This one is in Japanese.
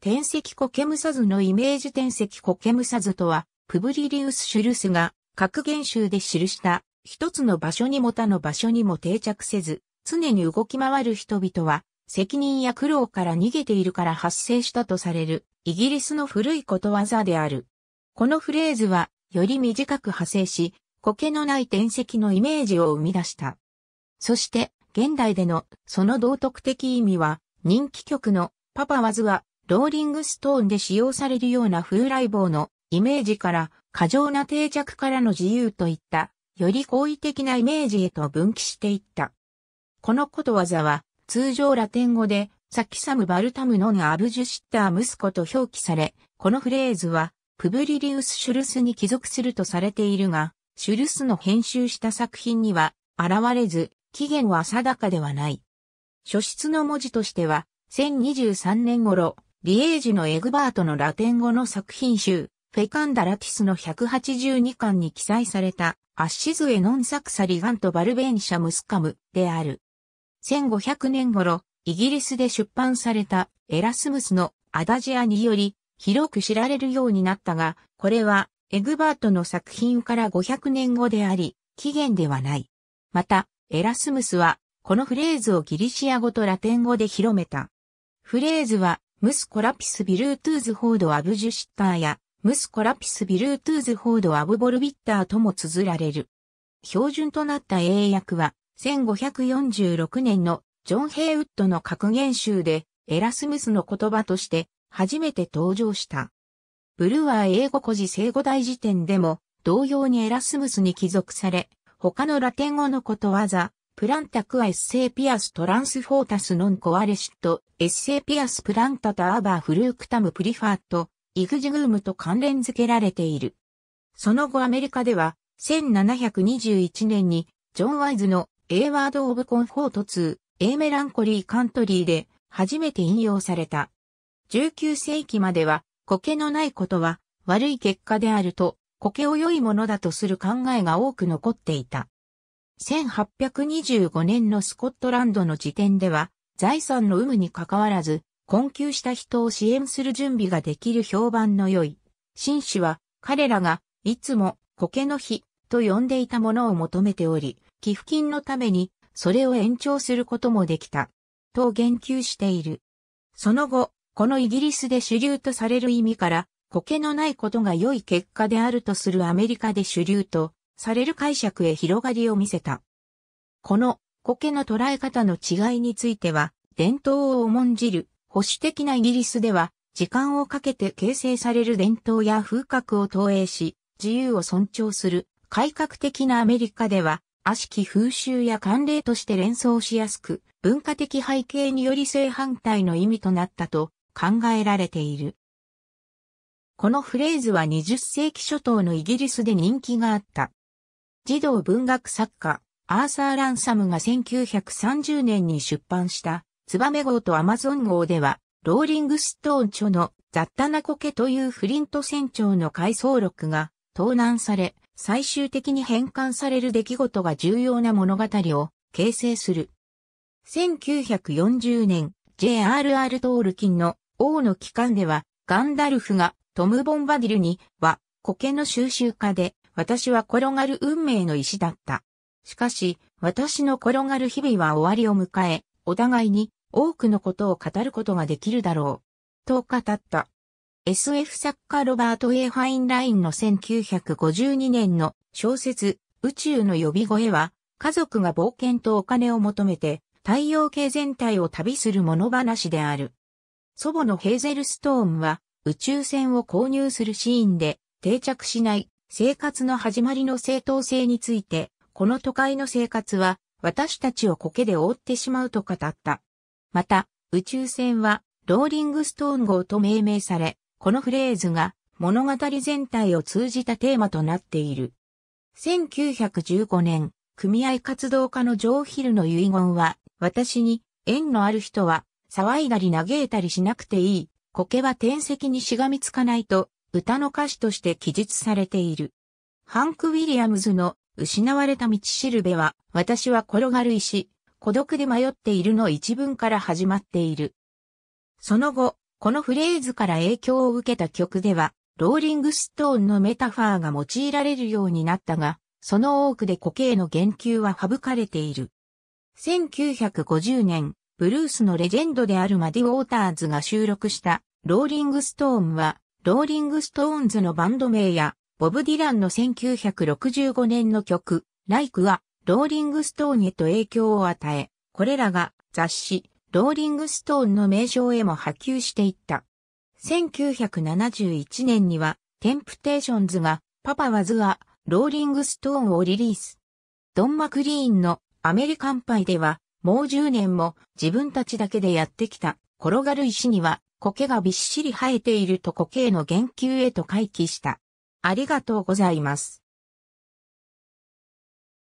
天石コケムサズのイメージ天石コケムサズとは、プブリリウス・シュルスが、格言集で記した、一つの場所にも他の場所にも定着せず、常に動き回る人々は、責任や苦労から逃げているから発生したとされる、イギリスの古いことわざである。このフレーズは、より短く派生し、苔のない天石のイメージを生み出した。そして、現代でのその道徳的意味は、人気曲のパパワズはローリングストーンで使用されるような風来棒のイメージから過剰な定着からの自由といったより好意的なイメージへと分岐していった。このことわざは通常ラテン語でサキサムバルタムノンアブジュシッター息子と表記され、このフレーズはプブリリウス・シュルスに帰属するとされているが、シュルスの編集した作品には現れず、起源は定かではない。書室の文字としては、1023年頃、リエージのエグバートのラテン語の作品集、フェカンダ・ラティスの182巻に記載された、アッシズ・エノン・サクサ・リガント・バルベーンシャ・ムスカムである。1500年頃、イギリスで出版されたエラスムスのアダジアにより広く知られるようになったが、これはエグバートの作品から500年後であり、起源ではない。また、エラスムスはこのフレーズをギリシア語とラテン語で広めた。フレーズはムスコラピス・ビルートゥーズ・フォード・アブ・ジュシッターや、ムスコラピス・ビルートゥーズ・フォード・アブ・ボルビッターとも綴られる。標準となった英訳は、1546年のジョン・ヘイウッドの格言集で、エラスムスの言葉として、初めて登場した。ブルワー英語古事聖語大辞典でも、同様にエラスムスに帰属され、他のラテン語のことわざ、プランタクアエッセイピアストランスフォータスノンコアレシット、エッセイピアスプランタタアーバーフルークタムプリファート、イグジグームと関連付けられている。その後アメリカでは、1721年に、ジョン・ワイズのエワード・オブ・コンフォート2、A メランコリー・カントリーで、初めて引用された。19世紀までは、苔のないことは、悪い結果であると、苔を良いものだとする考えが多く残っていた。1825年のスコットランドの時点では、財産の有無に関わらず、困窮した人を支援する準備ができる評判の良い。紳士は、彼らが、いつも、苔の日、と呼んでいたものを求めており、寄付金のために、それを延長することもできた。と言及している。その後、このイギリスで主流とされる意味から、苔のないことが良い結果であるとするアメリカで主流とされる解釈へ広がりを見せた。この苔の捉え方の違いについては、伝統を重んじる保守的なイギリスでは、時間をかけて形成される伝統や風格を投影し、自由を尊重する改革的なアメリカでは、悪しき風習や慣例として連想しやすく、文化的背景により正反対の意味となったと考えられている。このフレーズは20世紀初頭のイギリスで人気があった。児童文学作家、アーサー・ランサムが1930年に出版した、ツバメ号とアマゾン号では、ローリングストーン著の雑多な苔というフリント船長の回想録が盗難され、最終的に返還される出来事が重要な物語を形成する。1940年、J.R.R. トールキンの王の帰還では、ガンダルフがトム・ボンバディルには、苔の収集家で、私は転がる運命の石だった。しかし、私の転がる日々は終わりを迎え、お互いに多くのことを語ることができるだろう。と語った。SF 作家ロバート・ A・ ファインラインの1952年の小説宇宙の呼び声は家族が冒険とお金を求めて太陽系全体を旅する物話である。祖母のヘーゼルストーンは宇宙船を購入するシーンで定着しない生活の始まりの正当性について、この都会の生活は私たちを苔で覆ってしまうと語った。また、宇宙船はローリングストーン号と命名され、このフレーズが物語全体を通じたテーマとなっている。1915年、組合活動家のジョー・ヒルの遺言は、私に縁のある人は騒いだり嘆いたりしなくていい。苔は天石にしがみつかないと歌の歌詞として記述されている。ハンク・ウィリアムズの失われた道しるべは、私は転がる石、孤独で迷っているの一文から始まっている。その後、このフレーズから影響を受けた曲では、ローリングストーンのメタファーが用いられるようになったが、その多くで固形の言及は省かれている。1950年、ブルースのレジェンドであるマディ・ウォーターズが収録したローリングストーンはローリングストーンズのバンド名や、ボブ・ディランの1965年の曲、Like は、ローリングストーンへと影響を与え、これらが雑誌、ローリングストーンの名称へも波及していった。1971年には、テンプテーションズが、パパはズア、ローリングストーンをリリース。ドン・マクリーンのアメリカンパイでは、もう10年も自分たちだけでやってきた、転がる石には苔がびっしり生えていると苔への言及へと回帰した。ありがとうございます。